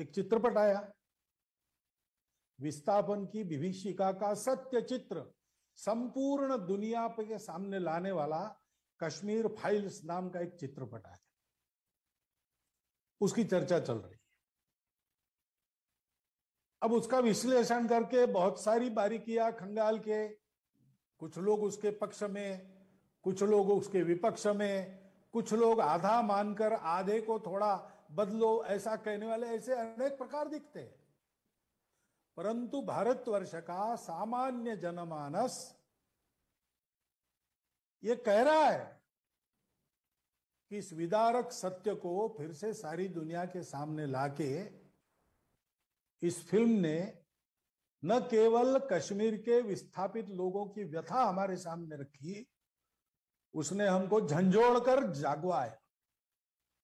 एक चित्रपट आया विस्थापन की विभीषिका का सत्य चित्र संपूर्ण दुनिया के सामने लाने वाला कश्मीर फाइल्स नाम का एक चित्रपट आया उसकी चर्चा चल रही है अब उसका विश्लेषण करके बहुत सारी बारीकियां खंगाल के कुछ लोग उसके पक्ष में कुछ लोग उसके विपक्ष में कुछ लोग आधा मानकर आधे को थोड़ा बदलो ऐसा कहने वाले ऐसे अनेक प्रकार दिखते हैं परंतु भारतवर्ष का सामान्य जनमानस ये कह रहा है कि इस विदारक सत्य को फिर से सारी दुनिया के सामने लाके इस फिल्म ने न केवल कश्मीर के विस्थापित लोगों की व्यथा हमारे सामने रखी उसने हमको झंझोड़ कर जागवाया